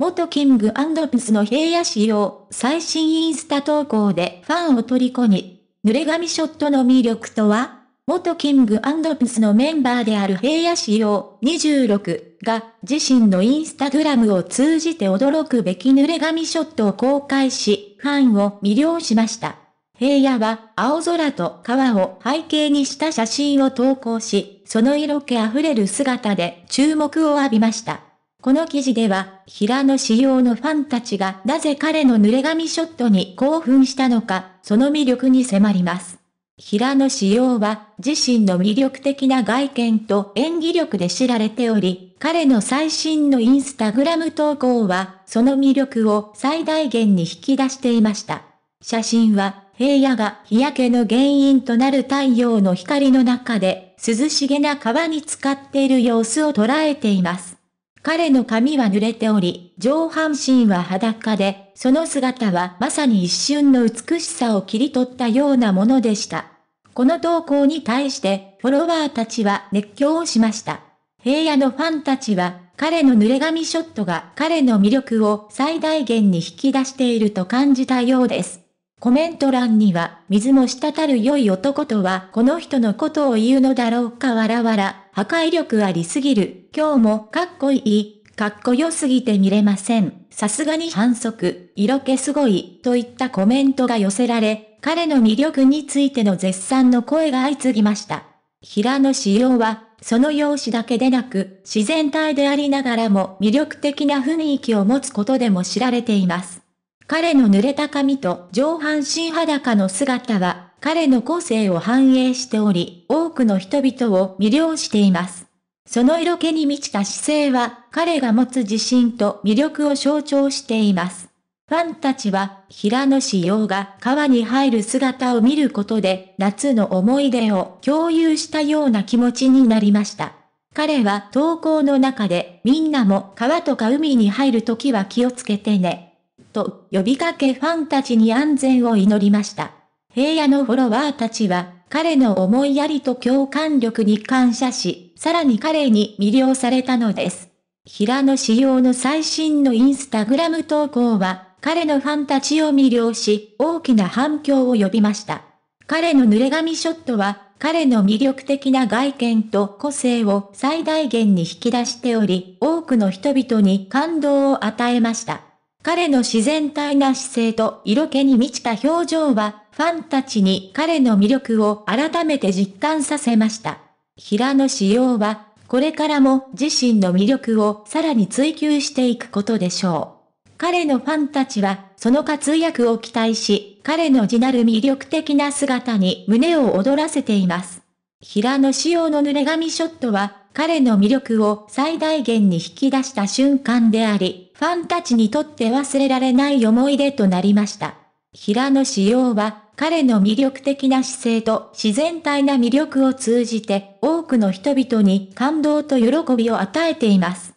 元キングピスの平野市用最新インスタ投稿でファンを虜に、濡れ髪ショットの魅力とは元キングピスのメンバーである平野市用26が自身のインスタグラムを通じて驚くべき濡れ髪ショットを公開し、ファンを魅了しました。平野は青空と川を背景にした写真を投稿し、その色気あふれる姿で注目を浴びました。この記事では、平野仕様のファンたちがなぜ彼の濡れ髪ショットに興奮したのか、その魅力に迫ります。平野紫耀は自身の魅力的な外見と演技力で知られており、彼の最新のインスタグラム投稿は、その魅力を最大限に引き出していました。写真は、平野が日焼けの原因となる太陽の光の中で、涼しげな川に浸かっている様子を捉えています。彼の髪は濡れており、上半身は裸で、その姿はまさに一瞬の美しさを切り取ったようなものでした。この投稿に対して、フォロワーたちは熱狂しました。平野のファンたちは、彼の濡れ髪ショットが彼の魅力を最大限に引き出していると感じたようです。コメント欄には、水も滴る良い男とはこの人のことを言うのだろうかわらわら、破壊力ありすぎる、今日もかっこいい、かっこよすぎて見れません、さすがに反則、色気すごい、といったコメントが寄せられ、彼の魅力についての絶賛の声が相次ぎました。平野紫耀は、その容姿だけでなく、自然体でありながらも魅力的な雰囲気を持つことでも知られています。彼の濡れた髪と上半身裸の姿は、彼の個性を反映しており、多くの人々を魅了しています。その色気に満ちた姿勢は、彼が持つ自信と魅力を象徴しています。ファンたちは、平野志陽が川に入る姿を見ることで、夏の思い出を共有したような気持ちになりました。彼は投稿の中で、みんなも川とか海に入るときは気をつけてね。と、呼びかけファンたちに安全を祈りました。平野のフォロワーたちは、彼の思いやりと共感力に感謝し、さらに彼に魅了されたのです。平野仕様の最新のインスタグラム投稿は、彼のファンたちを魅了し、大きな反響を呼びました。彼の濡れ髪ショットは、彼の魅力的な外見と個性を最大限に引き出しており、多くの人々に感動を与えました。彼の自然体な姿勢と色気に満ちた表情は、ファンたちに彼の魅力を改めて実感させました。平野紫耀は、これからも自身の魅力をさらに追求していくことでしょう。彼のファンたちは、その活躍を期待し、彼の地なる魅力的な姿に胸を躍らせています。平野紫耀の濡れ髪ショットは、彼の魅力を最大限に引き出した瞬間であり、ファンたちにとって忘れられない思い出となりました。平野紫耀は、彼の魅力的な姿勢と自然体な魅力を通じて多くの人々に感動と喜びを与えています。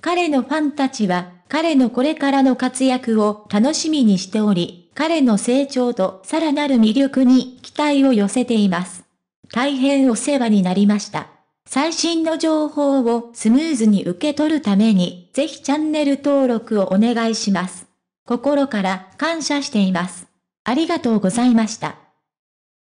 彼のファンたちは彼のこれからの活躍を楽しみにしており、彼の成長とさらなる魅力に期待を寄せています。大変お世話になりました。最新の情報をスムーズに受け取るために、ぜひチャンネル登録をお願いします。心から感謝しています。ありがとうございました。